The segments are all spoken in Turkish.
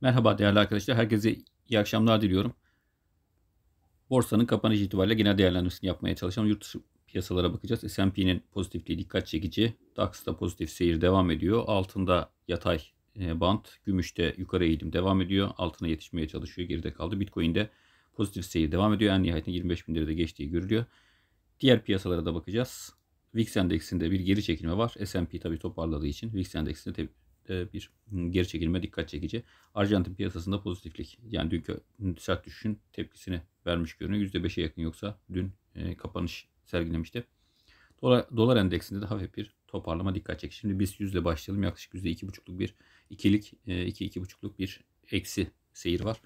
Merhaba değerli arkadaşlar. Herkese iyi akşamlar diliyorum. Borsanın kapanış itibariyle genel değerlendirmesini yapmaya çalışalım. Yurt dışı piyasalara bakacağız. S&P'nin pozitifliği dikkat çekici. DAX'da pozitif seyir devam ediyor. Altında yatay e, bant. Gümüşte yukarı eğilim devam ediyor. Altına yetişmeye çalışıyor. Geride kaldı. Bitcoin'de pozitif seyir devam ediyor. En nihayetinde 25 bin lirada geçtiği görülüyor. Diğer piyasalara da bakacağız. VIX endeksinde bir geri çekilme var. S&P tabi toparladığı için VIX endeksinde tabi. E, bir geri çekilme dikkat çekici. Arjantin piyasasında pozitiflik. Yani dünkü sert düşüşün tepkisini vermiş görünüyor. %5'e yakın yoksa dün e, kapanış sergilemişti. Dolar, dolar endeksinde de hafif bir toparlama dikkat çek. Şimdi biz yüzle başlayalım. Yaklaşık yüzde iki buçukluk bir ikilik, e, iki iki buçukluk bir eksi seyir var.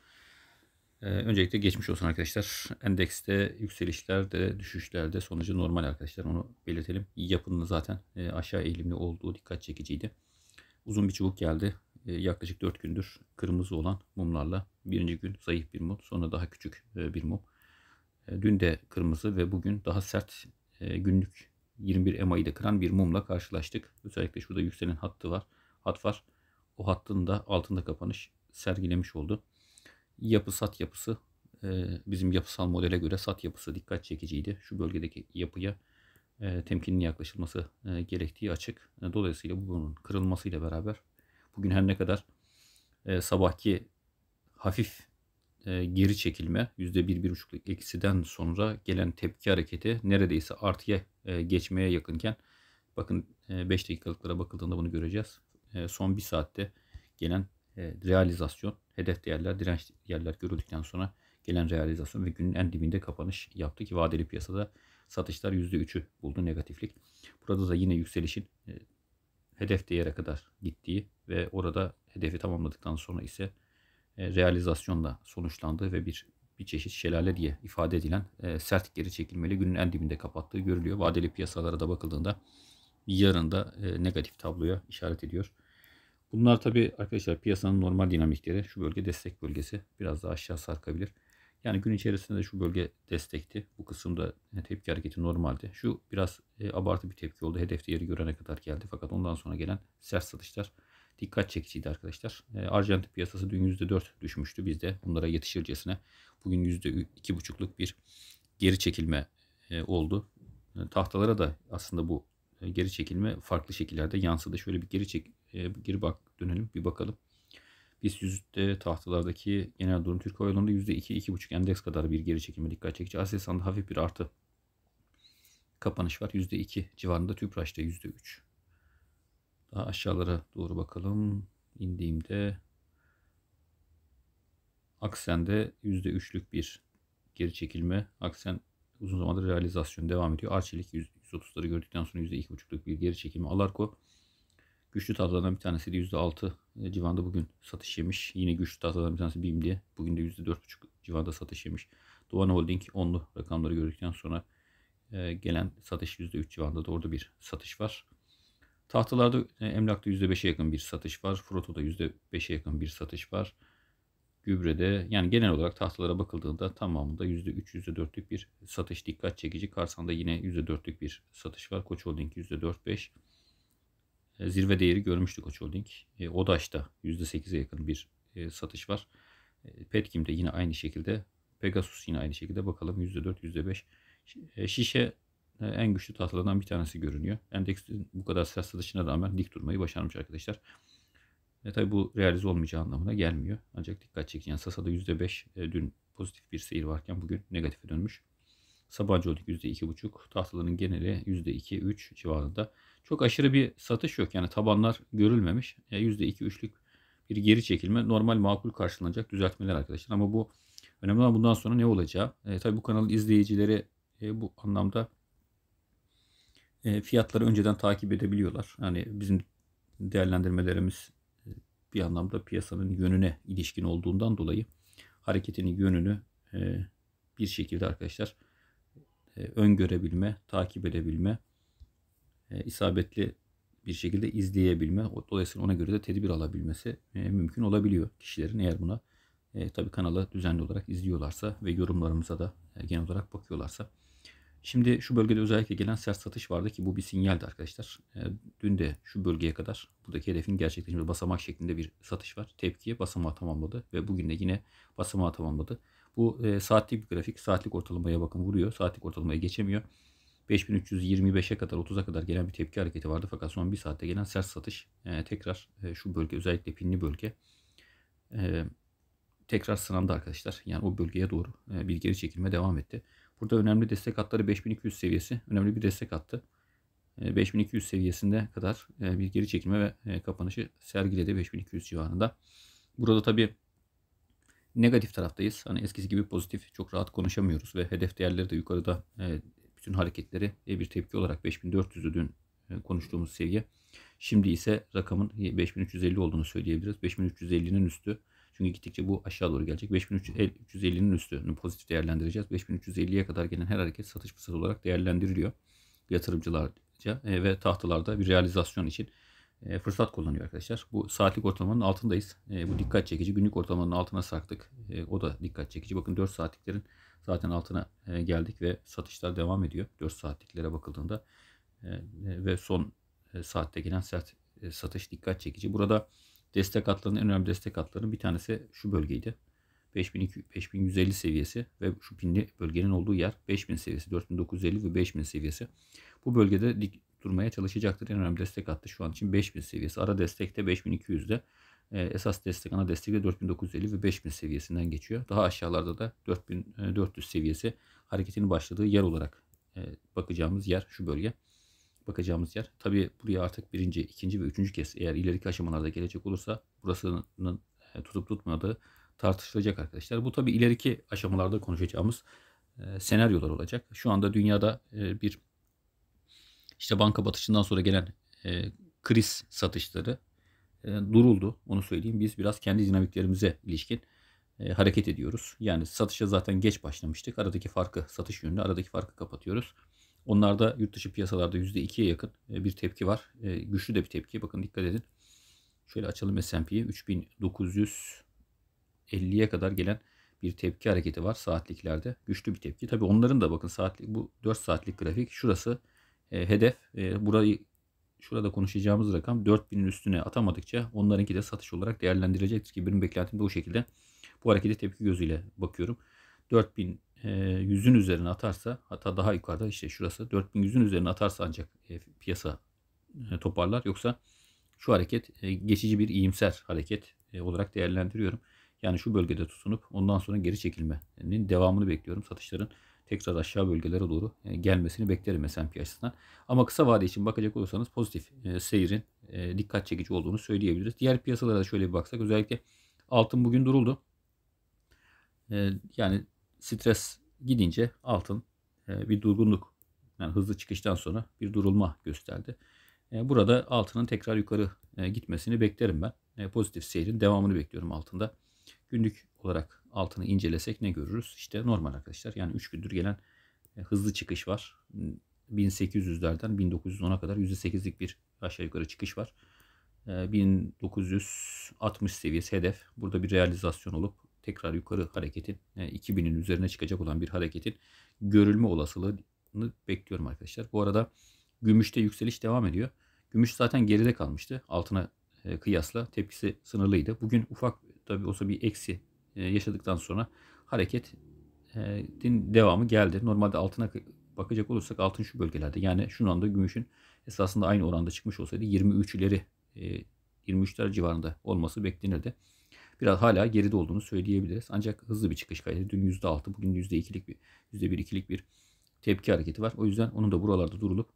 öncelikle geçmiş olsun arkadaşlar. Endekste yükselişler de düşüşler de sonucu normal arkadaşlar. Onu belirtelim. Yapının zaten aşağı eğilimli olduğu dikkat çekiciydi. Uzun bir çubuk geldi. E, yaklaşık 4 gündür kırmızı olan mumlarla birinci gün zayıf bir mum sonra daha küçük e, bir mum. E, dün de kırmızı ve bugün daha sert e, günlük 21 EMA'yı da kıran bir mumla karşılaştık. Özellikle şurada yükselen hattı var. Hat var. O hattın da altında kapanış sergilemiş oldu. Yapı sat yapısı e, bizim yapısal modele göre sat yapısı dikkat çekiciydi. Şu bölgedeki yapıya e, temkinli yaklaşılması e, gerektiği açık. E, dolayısıyla bu bunun kırılmasıyla beraber bugün her ne kadar e, sabahki hafif e, geri çekilme %1-1,5'lık eksiden sonra gelen tepki hareketi neredeyse artıya e, geçmeye yakınken bakın e, 5 dakikalıklara bakıldığında bunu göreceğiz. E, son 1 saatte gelen e, realizasyon, hedef değerler, direnç yerler görüldükten sonra gelen realizasyon ve günün en dibinde kapanış yaptı ki vadeli piyasada Satışlar %3'ü buldu negatiflik. Burada da yine yükselişin e, hedef değere kadar gittiği ve orada hedefi tamamladıktan sonra ise e, realizasyonla sonuçlandığı ve bir bir çeşit şelale diye ifade edilen e, sert geri çekilmeli günün en dibinde kapattığı görülüyor. Vadeli piyasalara da bakıldığında yarın da e, negatif tabloya işaret ediyor. Bunlar tabi arkadaşlar piyasanın normal dinamikleri. Şu bölge destek bölgesi biraz daha aşağı sarkabilir. Yani gün içerisinde şu bölge destekti. Bu kısımda e, tepki hareketi normaldi. Şu biraz e, abartı bir tepki oldu. Hedef değeri görene kadar geldi. Fakat ondan sonra gelen sert satışlar dikkat çekiciydi arkadaşlar. E, Arjantin piyasası dün %4 düşmüştü. Biz de bunlara yetişircesine bugün %2,5'luk bir geri çekilme oldu. tahtalara da aslında bu geri çekilme farklı şekillerde yansıdı. Şöyle bir geri çek geri bak dönelim bir bakalım. BIST 100 tahtalardaki genel durum Türk Hava Yolu'nda %2-2,5 endeks kadar bir geri çekime dikkat çekici. Aselsan'da hafif bir artı kapanış var. %2 civarında Tüpraş'ta %3. Daha aşağılara doğru bakalım. İndiğimde Aksen'de %3'lük bir geri çekilme. Aksen uzun zamandır realizasyon devam ediyor. Arçelik 130'ları gördükten sonra %2,5'luk bir geri çekilme. Alarko güçlü tahtalardan bir tanesi de %6 e, civarında bugün satış yemiş. Yine güçlü tahtalardan bir tanesi BİM diye. Bugün de %4,5 civarında satış yemiş. Doğan Holding onlu rakamları gördükten sonra e, gelen satış %3 civarında da orada bir satış var. Tahtalarda e, emlakta %5'e yakın bir satış var. Froto'da %5'e yakın bir satış var. Gübrede yani genel olarak tahtalara bakıldığında tamamında %3 %4'lük bir satış dikkat çekici. Karsan'da yine %4'lük bir satış var. Koç Holding %4-5. E, zirve değeri görmüştük Koç Holding. E, Odaş'ta %8'e yakın bir e, satış var. E, Petkim'de yine aynı şekilde. Pegasus yine aynı şekilde. Bakalım %4, %5. E, şişe e, en güçlü tahtalardan bir tanesi görünüyor. Endeksin bu kadar sert satışına rağmen dik durmayı başarmış arkadaşlar. E, tabii bu realize olmayacağı anlamına gelmiyor. Ancak dikkat çekici. Yani Sasa'da %5 e, dün pozitif bir seyir varken bugün negatife dönmüş. Sabancı Holding %2,5. Tahtaların geneli %2-3 civarında. Çok aşırı bir satış yok. Yani tabanlar görülmemiş. Yani %2-3'lük bir geri çekilme normal makul karşılanacak düzeltmeler arkadaşlar. Ama bu önemli olan bundan sonra ne olacağı. E, tabii bu kanalın izleyicileri e, bu anlamda e, fiyatları önceden takip edebiliyorlar. Yani bizim değerlendirmelerimiz e, bir anlamda piyasanın yönüne ilişkin olduğundan dolayı hareketinin yönünü e, bir şekilde arkadaşlar e, öngörebilme, takip edebilme, e, isabetli bir şekilde izleyebilme, dolayısıyla ona göre de tedbir alabilmesi e, mümkün olabiliyor kişilerin eğer buna e, tabii kanalı düzenli olarak izliyorlarsa ve yorumlarımıza da genel olarak bakıyorlarsa. Şimdi şu bölgede özellikle gelen sert satış vardı ki bu bir sinyaldi arkadaşlar. E, dün de şu bölgeye kadar buradaki hedefin gerçekleşmesi basamak şeklinde bir satış var. Tepkiye basamağı tamamladı ve bugün de yine basamağı tamamladı. Bu e, saatlik bir grafik. Saatlik ortalamaya bakın vuruyor. Saatlik ortalamaya geçemiyor. 5325'e kadar 30'a kadar gelen bir tepki hareketi vardı. Fakat son bir saatte gelen sert satış e, tekrar e, şu bölge özellikle pinli bölge e, tekrar sınandı arkadaşlar. Yani o bölgeye doğru e, bir geri çekilme devam etti. Burada önemli destek hatları 5200 seviyesi. Önemli bir destek hattı. 5200 e, seviyesinde kadar e, bir geri çekilme ve e, kapanışı sergiledi 5200 civarında. Burada tabii negatif taraftayız. Hani eskisi gibi pozitif çok rahat konuşamıyoruz ve hedef değerleri de yukarıda e, bütün hareketleri e, bir tepki olarak 5400'ü dün e, konuştuğumuz seviye. Şimdi ise rakamın 5350 olduğunu söyleyebiliriz. 5350'nin üstü. Çünkü gittikçe bu aşağı doğru gelecek. 5350'nin üstünü pozitif değerlendireceğiz. 5350'ye kadar gelen her hareket satış fırsatı olarak değerlendiriliyor yatırımcılarca ve tahtalarda bir realizasyon için e, fırsat kullanıyor arkadaşlar. Bu saatlik ortalamanın altındayız. E, bu dikkat çekici. Günlük ortalamanın altına sarktık. E, o da dikkat çekici. Bakın 4 saatliklerin zaten altına geldik ve satışlar devam ediyor. 4 saatliklere bakıldığında ve son e, saatte gelen sert satış dikkat çekici. Burada destek hatlarının en önemli destek hatlarının bir tanesi şu bölgeydi. 5200, 5150 seviyesi ve şu pinli bölgenin olduğu yer 5000 seviyesi, 4950 ve 5000 seviyesi. Bu bölgede dik, durmaya çalışacaktır. En önemli destek hattı şu an için 5000 seviyesi. Ara destekte de 5200'de. E, ee, esas destek ana destek de 4950 ve 5000 seviyesinden geçiyor. Daha aşağılarda da 4400 e, seviyesi hareketinin başladığı yer olarak e, bakacağımız yer şu bölge. Bakacağımız yer. Tabii buraya artık birinci, ikinci ve üçüncü kez eğer ileriki aşamalarda gelecek olursa burasının e, tutup tutmadığı tartışılacak arkadaşlar. Bu tabii ileriki aşamalarda konuşacağımız e, senaryolar olacak. Şu anda dünyada e, bir işte banka batışından sonra gelen e, kriz satışları e, duruldu. Onu söyleyeyim. Biz biraz kendi dinamiklerimize ilişkin e, hareket ediyoruz. Yani satışa zaten geç başlamıştık. Aradaki farkı satış yönünde aradaki farkı kapatıyoruz. Onlarda yurt dışı piyasalarda %2'ye yakın e, bir tepki var. E, güçlü de bir tepki. Bakın dikkat edin. Şöyle açalım S&P'yi. 3950'ye kadar gelen bir tepki hareketi var saatliklerde. Güçlü bir tepki. Tabii onların da bakın saatlik bu 4 saatlik grafik şurası e, hedef e, burayı şurada konuşacağımız rakam 4000'in üstüne atamadıkça onlarınki de satış olarak değerlendirecektir ki benim beklentim de o şekilde. Bu harekete tepki gözüyle bakıyorum. 4000 e, yüzün üzerine atarsa hatta daha yukarıda işte şurası yüzün üzerine atarsa ancak e, piyasa e, toparlar. Yoksa şu hareket e, geçici bir iyimser hareket e, olarak değerlendiriyorum. Yani şu bölgede tutunup ondan sonra geri çekilmenin devamını bekliyorum. Satışların tekrar aşağı bölgelere doğru e, gelmesini beklerim S&P açısından. Ama kısa vade için bakacak olursanız pozitif e, seyirin e, dikkat çekici olduğunu söyleyebiliriz. Diğer piyasalara da şöyle bir baksak özellikle altın bugün duruldu. Yani stres gidince altın bir durgunluk yani hızlı çıkıştan sonra bir durulma gösterdi. Burada altının tekrar yukarı gitmesini beklerim ben. Pozitif seyirin devamını bekliyorum altında. Günlük olarak altını incelesek ne görürüz? İşte normal arkadaşlar. Yani 3 gündür gelen e, hızlı çıkış var. 1800'lerden 1910'a kadar %8'lik bir aşağı yukarı çıkış var. 1960 e, seviyesi hedef. Burada bir realizasyon olup tekrar yukarı hareketin 2000'in e, üzerine çıkacak olan bir hareketin görülme olasılığını bekliyorum arkadaşlar. Bu arada gümüşte yükseliş devam ediyor. Gümüş zaten geride kalmıştı. Altına kıyasla tepkisi sınırlıydı. Bugün ufak tabi olsa bir eksi e, yaşadıktan sonra hareket e, din devamı geldi. Normalde altına bakacak olursak altın şu bölgelerde. Yani şu anda gümüşün esasında aynı oranda çıkmış olsaydı 23'leri 23'ler e, civarında olması beklenirdi. Biraz hala geride olduğunu söyleyebiliriz. Ancak hızlı bir çıkış kaydı. Dün %6, bugün %2'lik bir %1-2'lik bir tepki hareketi var. O yüzden onun da buralarda durulup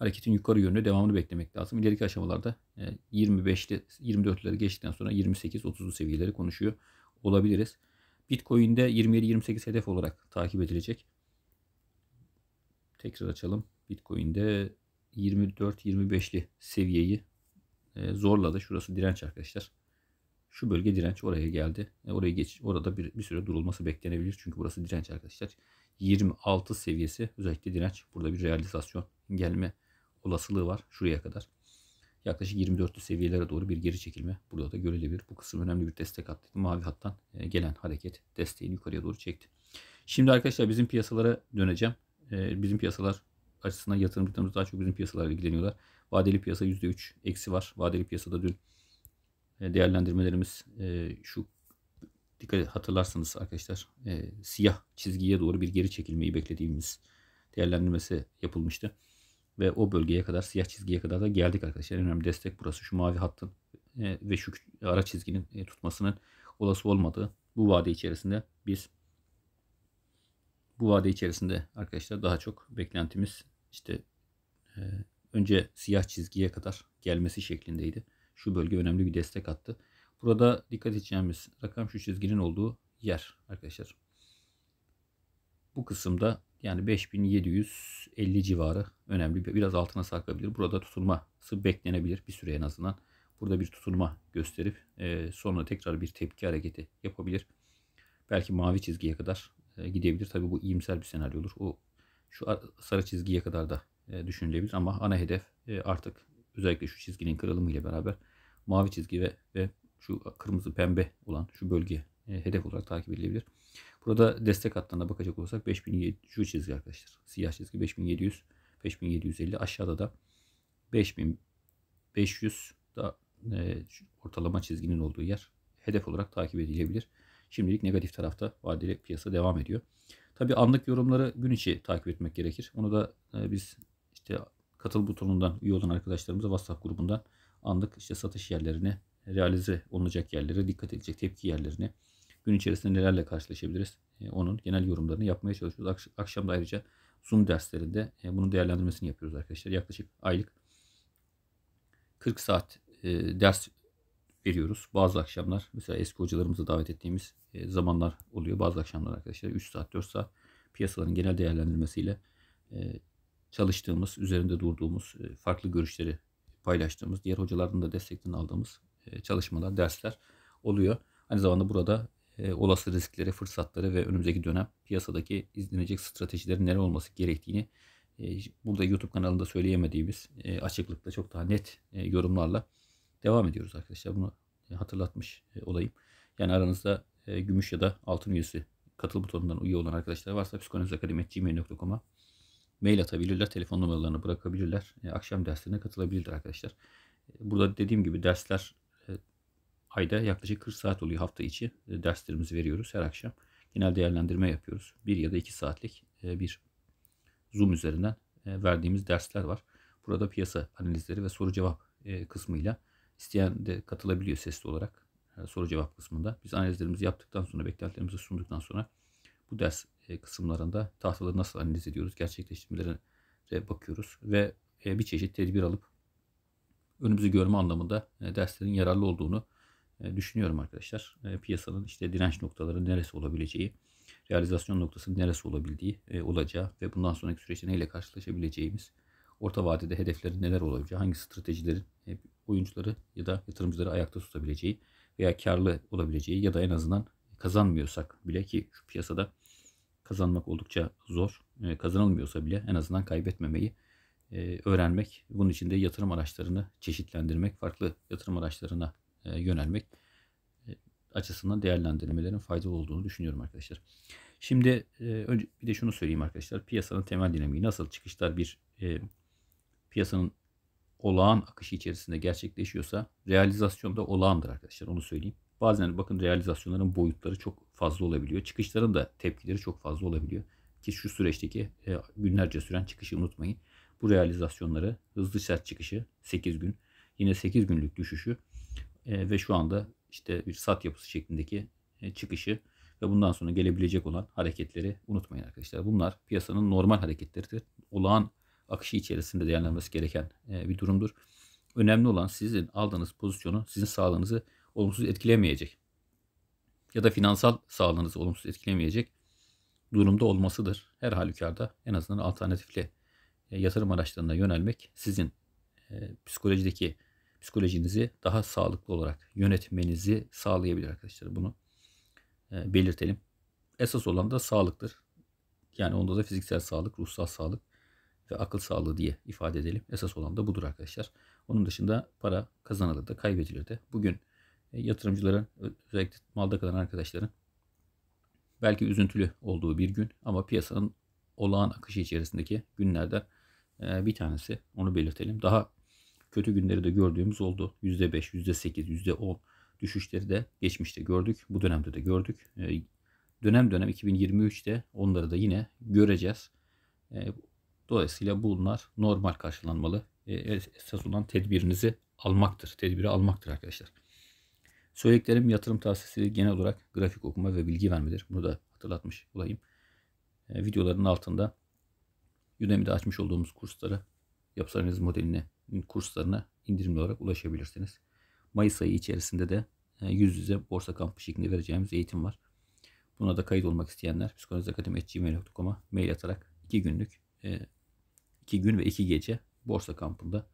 hareketin yukarı yönlü devamını beklemek lazım. İleriki aşamalarda 25'te e, 24'leri geçtikten sonra 28-30'lu seviyeleri konuşuyor olabiliriz. Bitcoin'de 27-28 hedef olarak takip edilecek. Tekrar açalım. Bitcoin'de 24-25'li seviyeyi e, zorladı. Şurası direnç arkadaşlar. Şu bölge direnç oraya geldi. E, Orayı geç. Orada bir, bir süre durulması beklenebilir. Çünkü burası direnç arkadaşlar. 26 seviyesi özellikle direnç. Burada bir realizasyon gelme olasılığı var şuraya kadar. Yaklaşık 24'lü seviyelere doğru bir geri çekilme burada da görülebilir. Bu kısım önemli bir destek hattıydı. Mavi hattan e, gelen hareket desteğini yukarıya doğru çekti. Şimdi arkadaşlar bizim piyasalara döneceğim. E, bizim piyasalar açısından yatırımcılarımız daha çok bizim piyasalarla ilgileniyorlar. Vadeli piyasa %3 eksi var. Vadeli piyasada dün e, değerlendirmelerimiz şu dikkat hatırlarsanız arkadaşlar siyah çizgiye doğru bir geri çekilmeyi beklediğimiz değerlendirmesi yapılmıştı. Ve o bölgeye kadar siyah çizgiye kadar da geldik arkadaşlar. En önemli destek burası. Şu mavi hattın e, ve şu ara çizginin e, tutmasının olası olmadığı bu vade içerisinde biz bu vade içerisinde arkadaşlar daha çok beklentimiz işte e, önce siyah çizgiye kadar gelmesi şeklindeydi. Şu bölge önemli bir destek attı. Burada dikkat edeceğimiz rakam şu çizginin olduğu yer arkadaşlar. Bu kısımda yani 5750 civarı önemli. Biraz altına sarkabilir. Burada tutulması beklenebilir bir süre en azından. Burada bir tutulma gösterip e, sonra tekrar bir tepki hareketi yapabilir. Belki mavi çizgiye kadar e, gidebilir. Tabi bu iyimser bir senaryo olur. O şu sarı çizgiye kadar da e, düşünülebilir ama ana hedef e, artık özellikle şu çizginin kırılımı ile beraber mavi çizgi ve, ve şu kırmızı pembe olan şu bölge e, hedef olarak takip edilebilir. Burada destek hattına bakacak olursak 5700 şu çizgi arkadaşlar. Siyah çizgi 5700 5750 aşağıda da 5500 da e, ortalama çizginin olduğu yer hedef olarak takip edilebilir. Şimdilik negatif tarafta vadeli piyasa devam ediyor. Tabi anlık yorumları gün içi takip etmek gerekir. Onu da e, biz işte katıl butonundan üye olan arkadaşlarımıza WhatsApp grubundan anlık işte satış yerlerine, realize olunacak yerlere, dikkat edilecek tepki yerlerine, gün içerisinde nelerle karşılaşabiliriz e, onun genel yorumlarını yapmaya çalışıyoruz. Akş- akşam da ayrıca Zoom derslerinde e, bunun değerlendirmesini yapıyoruz arkadaşlar. Yaklaşık aylık 40 saat e, ders veriyoruz. Bazı akşamlar mesela eski hocalarımızı davet ettiğimiz zamanlar oluyor. Bazı akşamlar arkadaşlar 3 saat 4 saat piyasaların genel değerlendirmesiyle çalıştığımız, üzerinde durduğumuz, farklı görüşleri paylaştığımız, diğer hocaların da desteklerini aldığımız çalışmalar, dersler oluyor. Aynı zamanda burada e, olası riskleri, fırsatları ve önümüzdeki dönem piyasadaki izlenecek stratejilerin neler olması gerektiğini e, burada YouTube kanalında söyleyemediğimiz e, açıklıkla çok daha net e, yorumlarla devam ediyoruz arkadaşlar. Bunu hatırlatmış olayım. Yani aranızda gümüş ya da altın üyesi katıl butonundan üye olan arkadaşlar varsa psikolojizakademi.gmail.com'a mail atabilirler, telefon numaralarını bırakabilirler, akşam dersine katılabilirler arkadaşlar. burada dediğim gibi dersler ayda yaklaşık 40 saat oluyor hafta içi e, derslerimizi veriyoruz her akşam. Genel değerlendirme yapıyoruz. Bir ya da iki saatlik e, bir Zoom üzerinden e, verdiğimiz dersler var. Burada piyasa analizleri ve soru cevap kısmıyla isteyen de katılabiliyor sesli olarak soru cevap kısmında. Biz analizlerimizi yaptıktan sonra, beklentilerimizi sunduktan sonra bu ders kısımlarında tahtaları nasıl analiz ediyoruz, gerçekleştirmelere bakıyoruz ve bir çeşit tedbir alıp önümüzü görme anlamında derslerin yararlı olduğunu e, düşünüyorum arkadaşlar. E, piyasanın işte direnç noktaları neresi olabileceği, realizasyon noktası neresi olabildiği e, olacağı ve bundan sonraki süreçte neyle karşılaşabileceğimiz, orta vadede hedefleri neler olabileceği, hangi stratejilerin oyuncuları ya da yatırımcıları ayakta tutabileceği veya karlı olabileceği ya da en azından kazanmıyorsak bile ki şu piyasada kazanmak oldukça zor. Kazanılmıyorsa bile en azından kaybetmemeyi öğrenmek, bunun için de yatırım araçlarını çeşitlendirmek, farklı yatırım araçlarına e, yönelmek e, açısından değerlendirmelerin faydalı olduğunu düşünüyorum arkadaşlar. Şimdi e, önce bir de şunu söyleyeyim arkadaşlar. Piyasanın temel dinamiği nasıl çıkışlar bir piyasanın olağan akışı içerisinde gerçekleşiyorsa realizasyon da olağandır arkadaşlar onu söyleyeyim. Bazen bakın realizasyonların boyutları çok fazla olabiliyor. Çıkışların da tepkileri çok fazla olabiliyor. Ki şu süreçteki günlerce süren çıkışı unutmayın. Bu realizasyonları hızlı sert çıkışı 8 gün yine 8 günlük düşüşü e, ve şu anda işte bir sat yapısı şeklindeki e, çıkışı ve bundan sonra gelebilecek olan hareketleri unutmayın arkadaşlar. Bunlar piyasanın normal hareketleridir. Olağan akışı içerisinde değerlendirmesi gereken e, bir durumdur. Önemli olan sizin aldığınız pozisyonu sizin sağlığınızı olumsuz etkilemeyecek ya da finansal sağlığınızı olumsuz etkilemeyecek durumda olmasıdır. Her halükarda en azından alternatifli e, yatırım araçlarına yönelmek sizin e, psikolojideki psikolojinizi daha sağlıklı olarak yönetmenizi sağlayabilir arkadaşlar. Bunu e, belirtelim. Esas olan da sağlıktır. Yani onda da fiziksel sağlık, ruhsal sağlık ve akıl sağlığı diye ifade edelim. Esas olan da budur arkadaşlar. Onun dışında para kazanılır da kaybedilir de. Bugün e, yatırımcıların özellikle malda kalan arkadaşların belki üzüntülü olduğu bir gün ama piyasanın olağan akışı içerisindeki günlerde e, bir tanesi onu belirtelim. Daha Kötü günleri de gördüğümüz oldu. %5, %8, %10 düşüşleri de geçmişte gördük. Bu dönemde de gördük. Ee, dönem dönem 2023'te onları da yine göreceğiz. Ee, dolayısıyla bunlar normal karşılanmalı. E, esas olan tedbirinizi almaktır. Tedbiri almaktır arkadaşlar. söyleklerim yatırım tavsiyesi genel olarak grafik okuma ve bilgi vermedir. Bunu da hatırlatmış olayım. Ee, videoların altında Udemy'de açmış olduğumuz kursları yapısı analiz modelini kurslarına indirimli olarak ulaşabilirsiniz. Mayıs ayı içerisinde de e, yüz yüze borsa kampı şeklinde vereceğimiz eğitim var. Buna da kayıt olmak isteyenler psikolojizakademi.gmail.com'a mail atarak iki günlük e, iki gün ve iki gece borsa kampında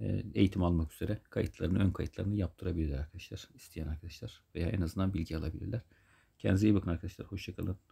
e, eğitim almak üzere kayıtlarını, ön kayıtlarını yaptırabilirler arkadaşlar. isteyen arkadaşlar veya en azından bilgi alabilirler. Kendinize iyi bakın arkadaşlar. Hoşçakalın.